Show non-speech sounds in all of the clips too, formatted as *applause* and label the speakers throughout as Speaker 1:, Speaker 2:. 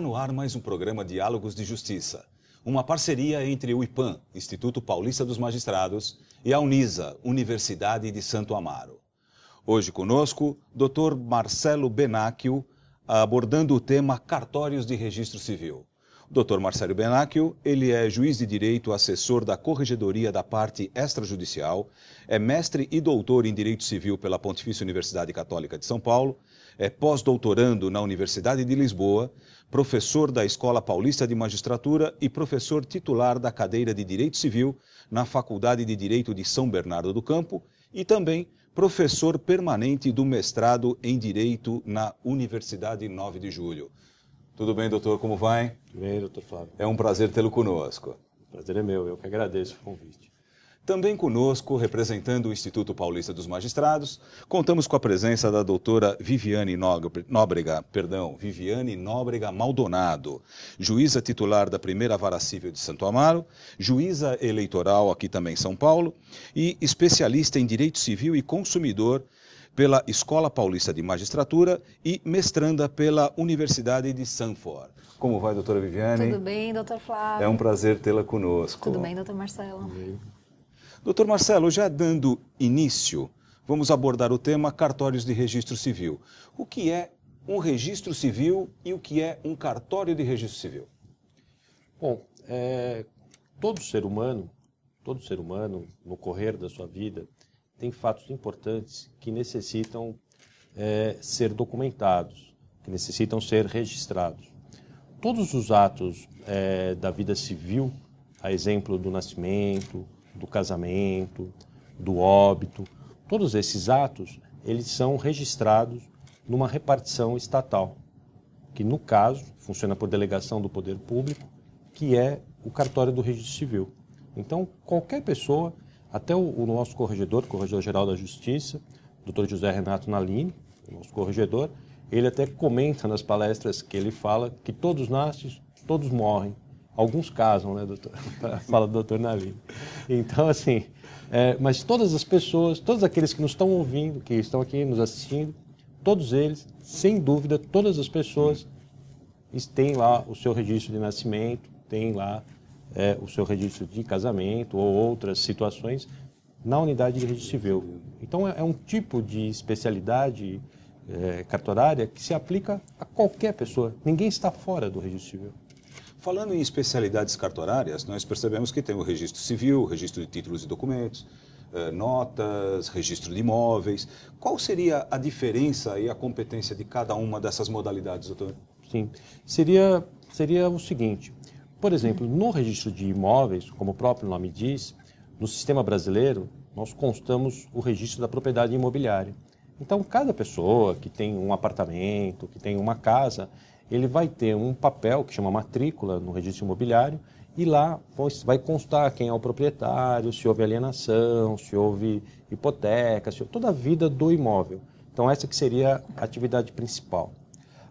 Speaker 1: no ar mais um programa Diálogos de Justiça, uma parceria entre o IPAM, Instituto Paulista dos Magistrados, e a Unisa, Universidade de Santo Amaro. Hoje conosco, Dr. Marcelo Benacchio, abordando o tema cartórios de registro civil. Dr. Marcelo Benacchio, ele é juiz de direito, assessor da Corregedoria da Parte Extrajudicial, é mestre e doutor em Direito Civil pela Pontifícia Universidade Católica de São Paulo, é pós-doutorando na Universidade de Lisboa, professor da Escola Paulista de Magistratura e professor titular da cadeira de Direito Civil na Faculdade de Direito de São Bernardo do Campo e também professor permanente do mestrado em Direito na Universidade 9 de Julho. Tudo bem, doutor? Como vai? Tudo bem, doutor Flávio. É um prazer tê-lo conosco. O prazer é meu, eu que agradeço o convite. Também conosco, representando o Instituto Paulista dos Magistrados, contamos com a presença da doutora Viviane Nóbrega, perdão, Viviane Nóbrega Maldonado, juíza titular da Primeira Vara Civil de Santo Amaro, juíza eleitoral aqui também em São Paulo e especialista em direito civil e consumidor pela Escola Paulista de Magistratura e mestranda pela Universidade de Sanford. Como vai, doutora Viviane? Tudo
Speaker 2: bem, doutor Flávio. É um
Speaker 1: prazer tê-la conosco. Tudo bem,
Speaker 2: doutor Marcelo. Tudo
Speaker 1: bem. Doutor Marcelo, já dando início, vamos abordar o tema cartórios de registro civil. O que é um registro civil e o que é um cartório de registro civil?
Speaker 3: Bom, é, todo ser humano, todo ser humano, no correr da sua vida, tem fatos importantes que necessitam é, ser documentados, que necessitam ser registrados. Todos os atos é, da vida civil, a exemplo do nascimento, do casamento, do óbito, todos esses atos, eles são registrados numa repartição estatal, que no caso funciona por delegação do poder público, que é o cartório do registro civil. Então, qualquer pessoa, até o, nosso corregedor, corregedor-geral da Justiça, Dr. José Renato Nalini, o nosso corregedor, ele até comenta nas palestras que ele fala que todos nascem, todos morrem, Alguns casam, né, doutor? *laughs* Fala do doutor Nalim. Então, assim, é, mas todas as pessoas, todos aqueles que nos estão ouvindo, que estão aqui nos assistindo, todos eles, sem dúvida, todas as pessoas têm lá o seu registro de nascimento, têm lá é, o seu registro de casamento ou outras situações na unidade de registro civil. Então, é, é um tipo de especialidade é, cartorária que se aplica a qualquer pessoa. Ninguém está fora do registro civil.
Speaker 1: Falando em especialidades cartorárias, nós percebemos que tem o registro civil, registro de títulos e documentos, eh, notas, registro de imóveis. Qual seria a diferença e a competência de cada uma dessas modalidades, doutor?
Speaker 3: Sim, seria, seria o seguinte. Por exemplo, no registro de imóveis, como o próprio nome diz, no sistema brasileiro, nós constamos o registro da propriedade imobiliária. Então, cada pessoa que tem um apartamento, que tem uma casa, ele vai ter um papel que chama matrícula no registro imobiliário e lá vai constar quem é o proprietário, se houve alienação, se houve hipoteca, se houve toda a vida do imóvel. Então essa que seria a atividade principal.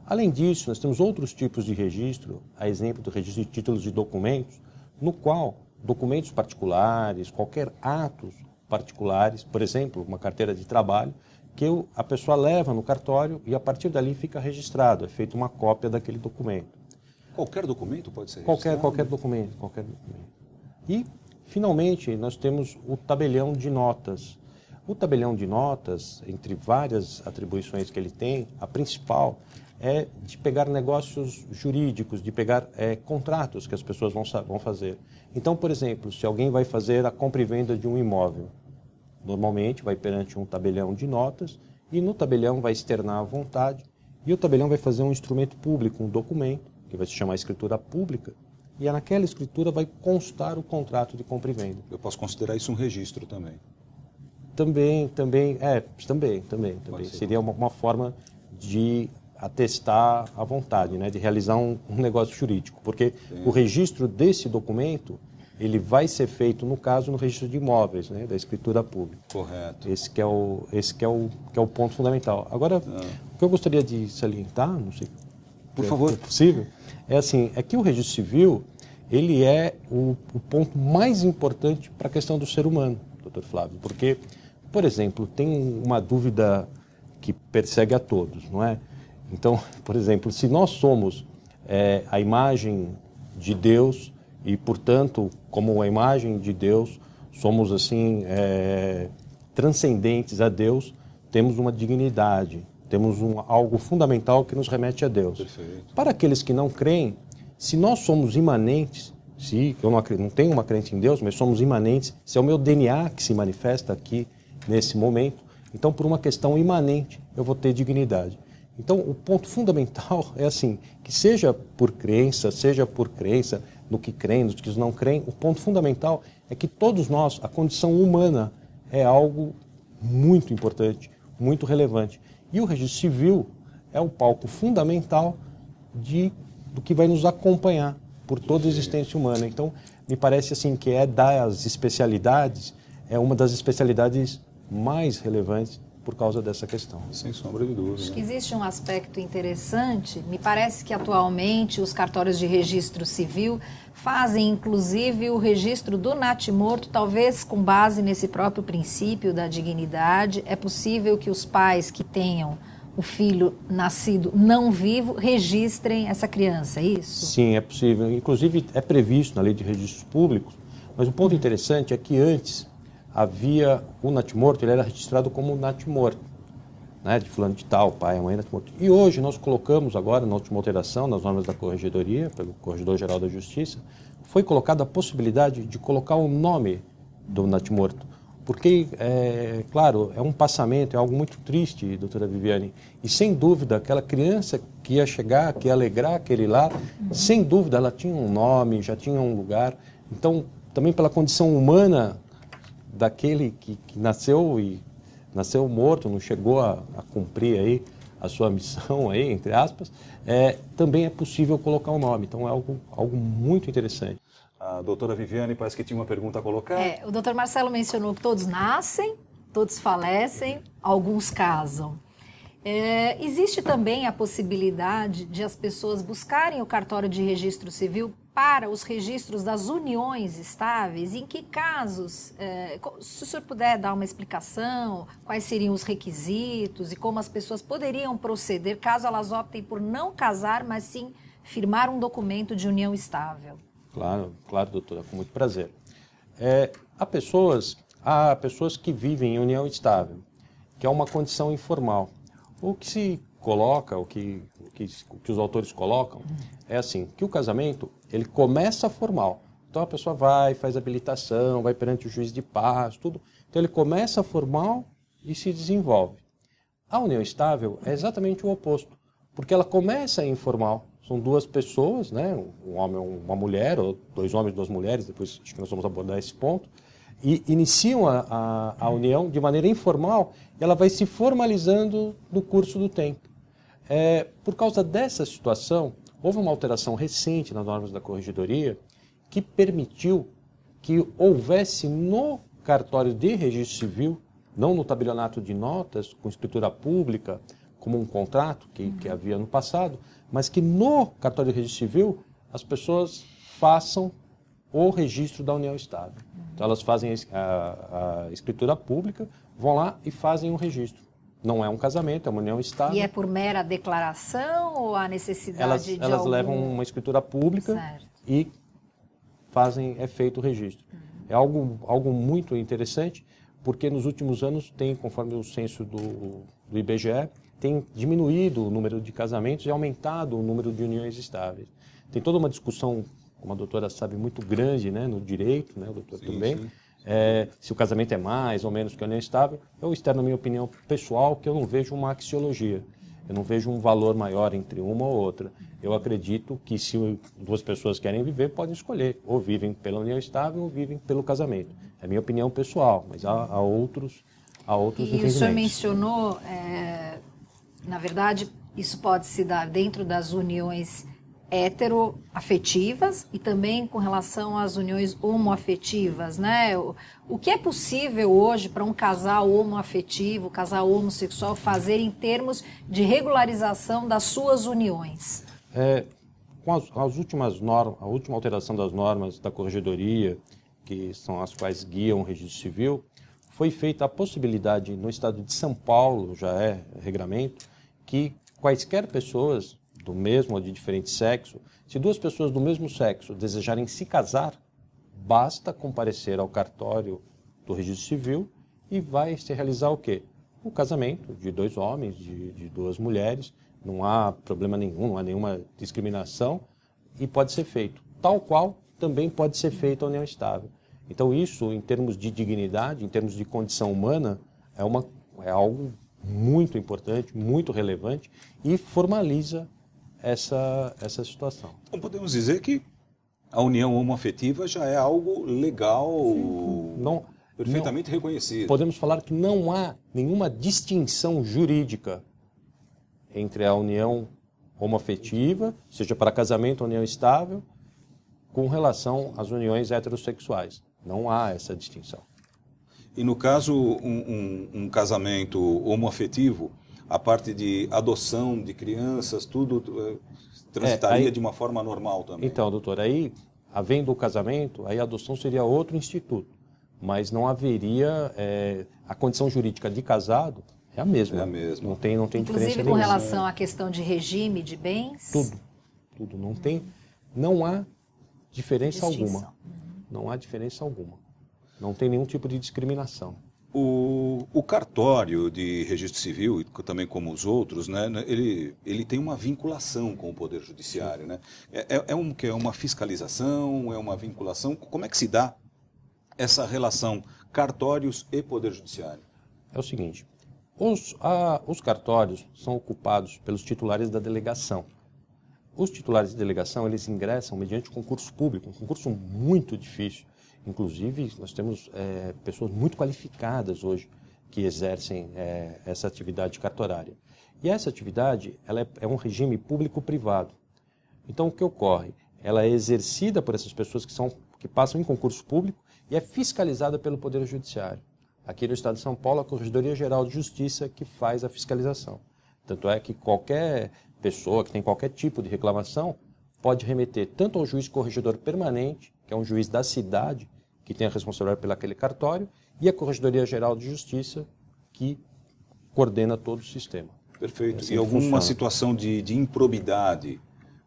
Speaker 3: Além disso, nós temos outros tipos de registro, a exemplo do registro de títulos de documentos, no qual documentos particulares, qualquer atos particulares, por exemplo, uma carteira de trabalho, que a pessoa leva no cartório e a partir dali fica registrado, é feita uma cópia daquele documento.
Speaker 1: Qualquer documento pode ser qualquer, Qualquer
Speaker 3: documento, qualquer documento. E, finalmente, nós temos o tabelião de notas. O tabelião de notas, entre várias atribuições que ele tem, a principal é de pegar negócios jurídicos, de pegar é, contratos que as pessoas vão, vão fazer. Então, por exemplo, se alguém vai fazer a compra e venda de um imóvel, Normalmente vai perante um tabelião de notas e no tabelião vai externar a vontade e o tabelião vai fazer um instrumento público, um documento, que vai se chamar escritura pública, e é naquela escritura vai constar o contrato de compra e venda. Eu posso considerar isso um registro também. Também, também, é, também, também, também. Seria uma, uma, forma de atestar a vontade, né, de realizar um, um negócio jurídico, porque Sim. o registro desse documento ele vai ser feito, no caso, no registro de imóveis, né, da escritura pública. Correto. Esse que é o, esse que é o, que é o ponto fundamental. Agora, ah. o que eu gostaria de salientar, não sei por é, favor, é possível, é assim, é que o registro civil, ele é o, o ponto mais importante para a questão do ser humano, doutor Flávio, porque, por exemplo, tem uma dúvida que persegue a todos, não é? Então, *laughs* por exemplo, se nós somos é, a imagem de Deus e, portanto, como a imagem de Deus, somos assim é, transcendentes a Deus, temos uma dignidade, temos um, algo fundamental que nos remete a Deus. Perfeito. Para aqueles que não creem, se nós somos imanentes, se eu não, não tenho uma crença em Deus, mas somos imanentes, se é o meu DNA que se manifesta aqui nesse momento, então por uma questão imanente eu vou ter dignidade. Então o ponto fundamental *laughs* é assim, que seja por crença, seja por crença, do que creem, nos que não creem, o ponto fundamental é que todos nós, a condição humana é algo muito importante, muito relevante. E o registro civil é o palco fundamental de, do que vai nos acompanhar por toda a existência humana. Então, me parece assim que é das especialidades, é uma das especialidades mais relevantes por causa dessa questão. Sem sombra de dúvida. Acho né? que
Speaker 2: existe um aspecto interessante. Me parece que atualmente os cartórios de registro civil fazem inclusive o registro do natimorto, talvez com base nesse próprio princípio da dignidade. É possível que os pais que tenham o filho nascido não vivo registrem essa criança, é isso?
Speaker 3: Sim, é possível. Inclusive é previsto na lei de registros públicos. Mas o ponto interessante é que antes havia o natimorto, ele era registrado como natimorto, né, de fulano de tal, pai, mãe, natimorto. E hoje nós colocamos agora, na última alteração, nas normas da corregedoria, pelo Corregedor-Geral da Justiça, foi colocada a possibilidade de colocar o nome do natimorto. Porque, é, claro, é um passamento, é algo muito triste, doutora Viviane. E sem dúvida, aquela criança que ia chegar, que ia alegrar aquele lá sem dúvida, ela tinha um nome, já tinha um lugar. Então, também pela condição humana daquele que, que nasceu e nasceu morto, não chegou a, a, cumprir aí a sua missão aí, entre aspas, é, também é possível colocar o um nome. Então é algo, algo muito interessante. A doutora Viviane parece que tinha uma pergunta a colocar. É,
Speaker 2: o doutor Marcelo mencionou que todos nascem, todos falecem, alguns casam. É, existe também a possibilidade de as pessoas buscarem o cartório de registro civil para os registros das uniões estáveis, em que casos, eh, se o senhor puder dar uma explicação, quais seriam os requisitos e como as pessoas poderiam proceder caso elas optem por não casar, mas sim firmar um documento de união estável?
Speaker 3: Claro, claro, doutora, com muito prazer. É, há pessoas, há pessoas que vivem em união estável, que é uma condição informal, ou que se coloca, o que que, que os autores colocam é assim, que o casamento ele começa formal. Então a pessoa vai, faz habilitação, vai perante o juiz de paz, tudo. Então ele começa formal e se desenvolve. A união estável é exatamente o oposto, porque ela começa informal. São duas pessoas, né? um homem uma mulher, ou dois homens duas mulheres, depois acho que nós vamos abordar esse ponto, e iniciam a, a, a união de maneira informal e ela vai se formalizando no curso do tempo. É, por causa dessa situação, houve uma alteração recente nas normas da Corregedoria que permitiu que houvesse no cartório de registro civil, não no tabelionato de notas, com escritura pública, como um contrato que, uhum. que havia no passado, mas que no cartório de registro civil as pessoas façam o registro da União Estado. Uhum. Então elas fazem a, a, a escritura pública, vão lá e fazem o registro. Não é um casamento, é uma união estável. E é
Speaker 2: por mera declaração ou a necessidade elas, de Elas algum... levam uma
Speaker 3: escritura pública certo. e fazem, é feito o registro. Uhum. É algo, algo muito interessante, porque nos últimos anos tem, conforme o censo do, do IBGE, tem diminuído o número de casamentos e aumentado o número de uniões estáveis. Tem toda uma discussão, como a doutora sabe, muito grande né, no direito, né, o doutor sim, também, sim é, se o casamento é mais ou menos que a união estável. Eu externo minha opinião pessoal que eu não vejo uma axiologia. Eu não vejo um valor maior entre uma ou outra. Eu acredito que se duas pessoas querem viver, podem escolher. Ou vivem pela união estável ou vivem pelo casamento. É minha opinião pessoal, mas há, há outros, há outros e o senhor
Speaker 2: mencionou, é, na verdade, isso pode se dar dentro das uniões heteroafetivas e também com relação às uniões homoafetivas, né? O, o que é possível hoje para um casal homoafetivo, casal homossexual fazer em termos de regularização das suas uniões?
Speaker 3: É, com as, as, últimas normas, a última alteração das normas da corregedoria, que são as quais guiam o registro civil, foi feita a possibilidade no estado de São Paulo, já é regramento, que quaisquer pessoas do mesmo ou de diferente sexo, se duas pessoas do mesmo sexo desejarem se casar, basta comparecer ao cartório do registro civil e vai se realizar o quê? O casamento de dois homens, de, de duas mulheres, não há problema nenhum, não há nenhuma discriminação e pode ser feito, tal qual também pode ser feito a união estável. Então isso, em termos de dignidade, em termos de condição humana, é, uma, é algo muito importante, muito relevante e formaliza essa, essa situação. Então podemos dizer que a união homoafetiva já é algo
Speaker 1: legal, não, perfeitamente não, reconhecido.
Speaker 3: Podemos falar que não há nenhuma distinção jurídica entre a união homoafetiva, seja para casamento ou união estável, com relação às uniões heterossexuais. Não há essa distinção.
Speaker 1: E no caso, um, um, um casamento homoafetivo, a parte de adoção de crianças, tudo eh,
Speaker 3: transitaria é, aí, de uma
Speaker 1: forma normal também.
Speaker 3: Então, doutor, aí, havendo o casamento, aí a adoção seria outro instituto, mas não haveria é, a condição jurídica de casado é a mesma. É a mesma. Não tem, não tem Inclusive, diferença com relação à
Speaker 2: questão de regime de bens? Tudo,
Speaker 3: tudo. Não tem, não há diferença Distinção. alguma. Não há diferença alguma. Não tem nenhum tipo de discriminação.
Speaker 1: O, o, cartório de registro civil, também como os outros, né, né, ele, ele tem uma vinculação com o Poder Judiciário. Né? É, é, é um, é uma fiscalização, é uma vinculação. Como é que se dá essa relação cartórios e Poder Judiciário?
Speaker 3: É o seguinte: os, a, os cartórios são ocupados pelos titulares da delegação. Os titulares de delegação eles ingressam mediante concurso público, um concurso muito difícil Inclusive, nós temos é, pessoas muito qualificadas hoje que exercem é, essa atividade cartorária. E essa atividade ela é, é um regime público-privado. Então, o que ocorre? Ela é exercida por essas pessoas que, são, que passam em concurso público e é fiscalizada pelo Poder Judiciário. Aqui no Estado de São Paulo, a Corregedoria Geral de Justiça que faz a fiscalização. Tanto é que qualquer pessoa que tem qualquer tipo de reclamação pode remeter tanto ao juiz corregedor permanente que é um juiz da cidade que tem a responsabilidade pelo aquele cartório, e a Corregedoria Geral de Justiça, que coordena todo o sistema. Perfeito. É assim e alguma funciona.
Speaker 1: situação de, de, improbidade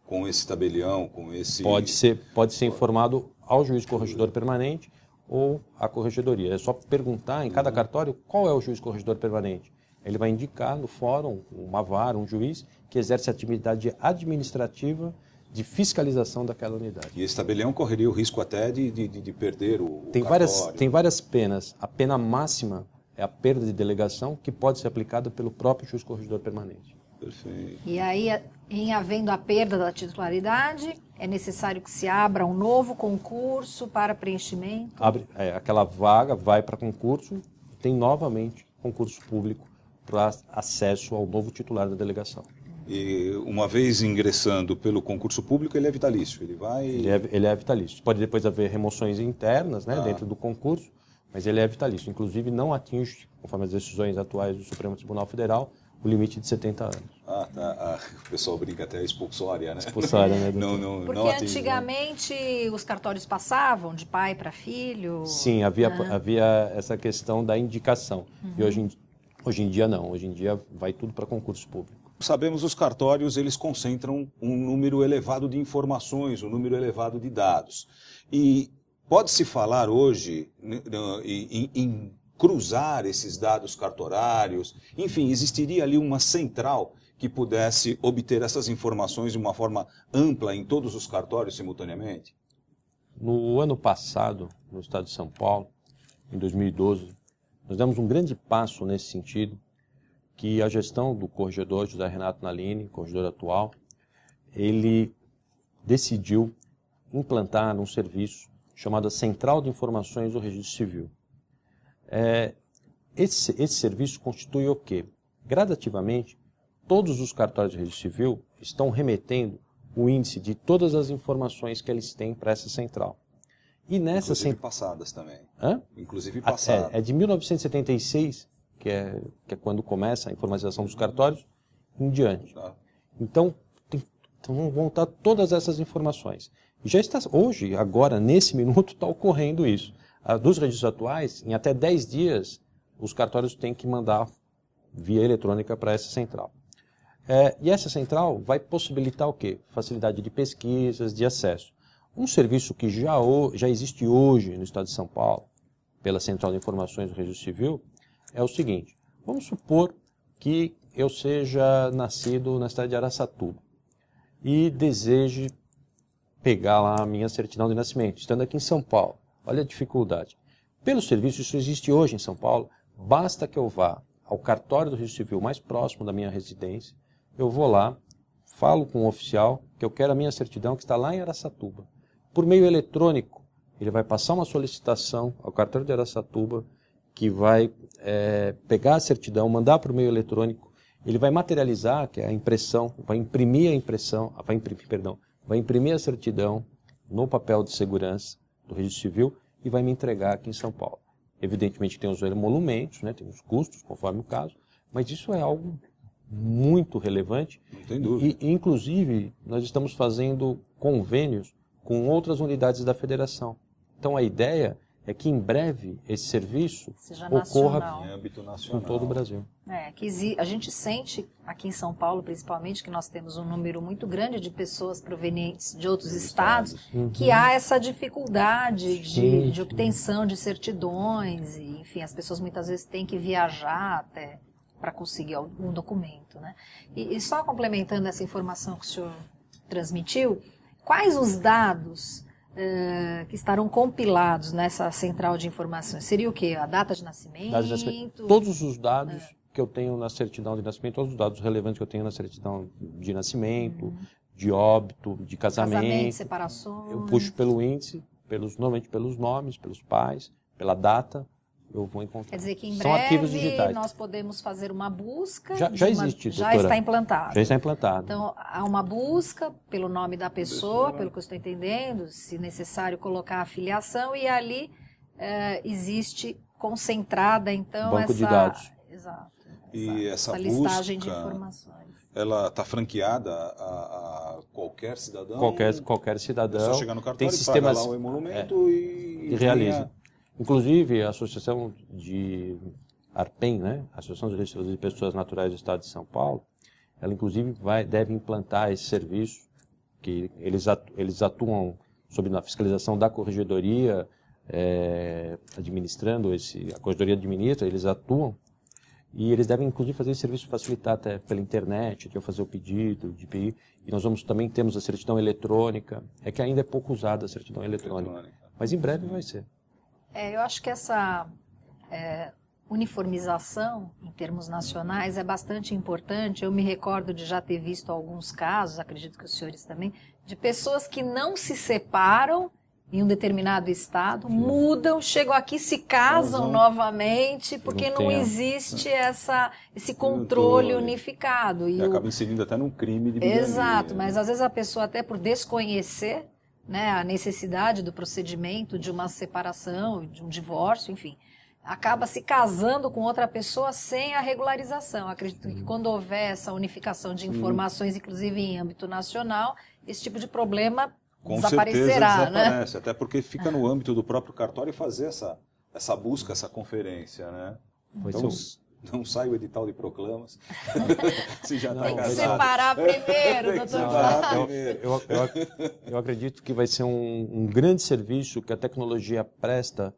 Speaker 1: com esse tabelião, com esse. Pode ser,
Speaker 3: pode ser informado ao juiz corregedor permanente ou à corregedoria. É só perguntar em cada uhum. cartório qual é o juiz corregedor permanente. Ele vai indicar no fórum uma vara, um juiz que exerce atividade administrativa de fiscalização daquela unidade. E
Speaker 1: esse tabelião correria o risco até de, de, de perder
Speaker 3: o. Tem, várias, tem várias penas. A pena máxima é a perda de delegação, que pode ser aplicada pelo próprio juiz corregedor permanente. Perfeito.
Speaker 2: E aí, em havendo a perda da titularidade, é necessário que se abra um novo concurso para preenchimento?
Speaker 3: Abre, é, aquela vaga vai para concurso, tem novamente concurso público para acesso ao novo titular da delegação. E uma vez ingressando pelo concurso público, ele é vitalício. Ele vai. Ele é, ele é vitalício. Pode depois haver remoções internas, né, ah. dentro do concurso, mas ele é vitalício. Inclusive, não atinge, conforme as decisões atuais do Supremo Tribunal Federal, o limite de 70 anos.
Speaker 1: Ah, tá. Ah, o pessoal brinca até expulsória,
Speaker 3: né? Expulsória, né? *laughs* não, não, Porque não atinge, né?
Speaker 2: antigamente né? os cartórios passavam de pai para filho. Sim, havia, ah.
Speaker 3: havia essa questão da indicação. Uhum. E hoje em, hoje em dia não. Hoje em dia vai tudo para concurso público sabemos, os cartórios eles concentram um
Speaker 1: número elevado de informações, um número elevado de dados. E pode-se falar hoje né, né, em, em cruzar esses dados cartorários, enfim, existiria ali uma central que pudesse obter essas informações de uma forma ampla em todos os cartórios simultaneamente?
Speaker 3: No ano passado, no estado de São Paulo, em 2012, nós demos um grande passo nesse sentido que a gestão do corregedor José Renato Nalini, corregedor atual, ele decidiu implantar um serviço chamado Central de Informações do Registro Civil. É, esse, esse serviço constitui o quê? Gradativamente, todos os cartórios de registro civil estão remetendo o índice de todas as informações que eles têm para essa central. E nessa Inclusive cent...
Speaker 1: passadas também.
Speaker 3: Hã? Inclusive passadas. É, é de 1976 que é, que é quando começa a informatização dos cartórios, em diante. Tá. Então, tem, então vão estar todas essas informações. Já está, hoje, agora, nesse *laughs* minuto, está ocorrendo isso. Dos ah, registros atuais, em até 10 dias, os cartórios têm que mandar via eletrônica para essa central. É, e essa central vai possibilitar o quê? Facilidade de pesquisas, de acesso. Um serviço que já, já existe hoje no Estado de São Paulo, pela Central de Informações do Registro Civil, é o seguinte: vamos supor que eu seja nascido na cidade de Araçatuba e deseje pegar lá a minha certidão de nascimento, estando aqui em São Paulo. Olha a dificuldade. Pelo serviço, isso existe hoje em São Paulo, basta que eu vá ao cartório do Rio Civil mais próximo da minha residência, eu vou lá, falo com o oficial que eu quero a minha certidão que está lá em Araçatuba. Por meio eletrônico, ele vai passar uma solicitação ao cartório de Araçatuba, que vai é, pegar a certidão, mandar para o meio eletrônico, ele vai materializar, que é a impressão, vai imprimir a impressão, ah, vai imprimir, perdão, vai imprimir a certidão no papel de segurança do registro civil e vai me entregar aqui em São Paulo. Evidentemente tem os emolumentos, né, tem os custos, conforme o caso, mas isso é algo muito relevante. Não tem dúvida. E, inclusive, nós estamos fazendo convênios com outras unidades da federação. Então a ideia é que em breve esse serviço Seja ocorra nacional. em todo o Brasil.
Speaker 2: É, que a gente sente aqui em São Paulo, principalmente, que nós temos um número muito grande de pessoas provenientes de outros estados, estados. Uhum. que há essa dificuldade de, de obtenção de certidões, e, enfim, as pessoas muitas vezes têm que viajar até para conseguir algum documento. Né? E, e só complementando essa informação que o senhor transmitiu, quais os dados eh, que estarão compilados nessa central de informações? Seria o quê? A data de nascimento? Data de nascimento. Todos
Speaker 3: os dados ah. que eu tenho na certidão de nascimento, todos os dados relevantes que eu tenho na certidão de nascimento, uhum. de óbito, de casamento. Casamento, separações. Eu puxo pelo índice, pelos, normalmente pelos nomes, pelos pais, pela data eu vou encontrar. Quer dizer que em São breve digitais. nós
Speaker 2: podemos fazer uma busca. Já, já uma, existe, doutora. Já está implantado. Já está
Speaker 3: implantado. Então,
Speaker 2: há uma busca pelo nome da pessoa, pessoa. pelo que eu estou entendendo, se necessário colocar a filiação, e ali é, existe concentrada, então, Banco essa... de dados. Exato.
Speaker 1: E essa, essa listagem busca... de informações ela está franqueada a, a, qualquer cidadão? Qualquer, qualquer cidadão. É só chegar no cartório, tem sistemas, paga lá o emolumento é, e, e realiza.
Speaker 3: Inclusive, a Associação de ARPEN, né, Associação de Registradores de Pessoas Naturais do Estado de São Paulo, ela inclusive vai, deve implantar esse serviço, que eles, atu, eles atuam sob a fiscalização da corregedoria, é, administrando esse, a corregedoria administra, eles atuam, e eles devem inclusive fazer esse serviço facilitar até pela internet, de eu fazer o pedido, de pedir, e nós vamos também temos a certidão eletrônica, é que ainda é pouco usada a certidão eletrônica, eletrônica. mas em breve vai ser.
Speaker 2: É, eu acho que essa é, uniformização em termos nacionais é bastante importante. Eu me recordo de já ter visto alguns casos, acredito que os senhores também, de pessoas que não se separam em um determinado estado, Sim. mudam, chegam aqui, se casam novamente, porque não, não existe né? essa, esse controle unificado. E, e o... acaba
Speaker 1: inserindo até num crime de Exato,
Speaker 2: né? mas às vezes a pessoa até por desconhecer né, a necessidade do procedimento de uma separação, de um divórcio, enfim, acaba se casando com outra pessoa sem a regularização. Acredito que uhum. quando houver essa unificação de informações, inclusive em âmbito nacional, esse tipo de problema com desaparecerá, certeza né? desaparece,
Speaker 1: né? até porque fica no ah. âmbito do próprio cartório fazer essa, essa busca, essa conferência, né? Foi então, seu não sai o edital de proclamas. *laughs* se já está
Speaker 2: casado. Separar primeiro, doutor. Separar eu,
Speaker 3: Eu, eu, eu, acredito que vai ser um, um, grande serviço que a tecnologia presta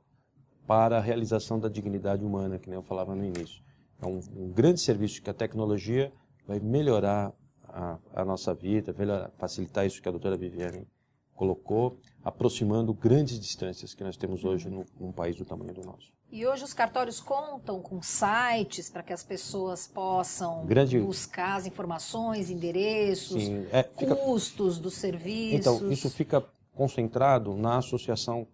Speaker 3: para a realização da dignidade humana, que nem eu falava no início. É um, um grande serviço que a tecnologia vai melhorar a, a nossa vida, melhorar, facilitar isso que a doutora Viviane colocou, aproximando grandes distâncias que nós temos hoje num país do tamanho do nosso.
Speaker 2: E hoje os cartórios contam com sites para que as pessoas possam Grande... buscar as informações, endereços, é, fica... custos dos serviços. Então, isso
Speaker 3: fica concentrado na associação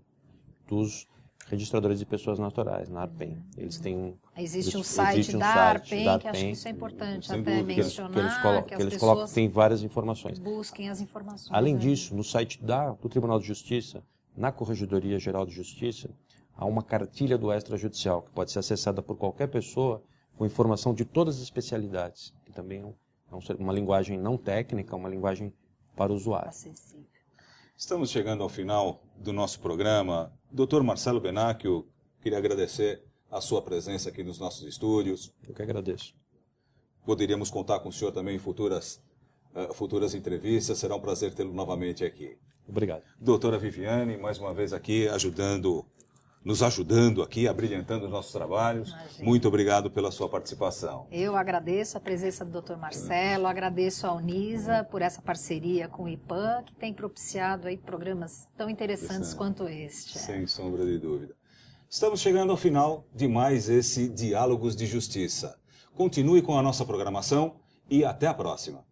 Speaker 3: dos registradores de pessoas naturais, na ARPEN. Uhum. Eles têm Existe um site existe um da, ARPEN, da ARPEN, que acho que isso é importante até mencionar. Que eles, que eles, colocam, que tem várias informações.
Speaker 2: Busquem as informações. Além né? disso,
Speaker 3: no site da, do Tribunal de Justiça, na Corregedoria Geral de Justiça, há uma cartilha do extrajudicial que pode ser acessada por qualquer pessoa com informação de todas as especialidades, que também é, é uma linguagem não técnica, uma linguagem para o usuário. Acessível.
Speaker 1: Estamos chegando ao final do nosso programa.
Speaker 3: doutor Marcelo
Speaker 1: Benacchio, queria agradecer a sua presença aqui nos nossos estúdios.
Speaker 3: Eu que agradeço.
Speaker 1: Poderíamos contar com o senhor também em futuras, uh, futuras entrevistas. Será um prazer tê-lo novamente aqui. Obrigado. Doutora Viviane, mais uma vez aqui ajudando nos ajudando aqui, abrilhantando os nossos trabalhos. Imagina. Muito obrigado pela sua participação.
Speaker 2: Eu agradeço a presença do Dr. Marcelo, agradeço a Unisa por essa parceria com o IPAN, que tem propiciado aí programas tão interessantes quanto este. É. Sem
Speaker 1: sombra de dúvida. Estamos chegando ao final de mais esse Diálogos de Justiça. Continue com a nossa programação e até a próxima.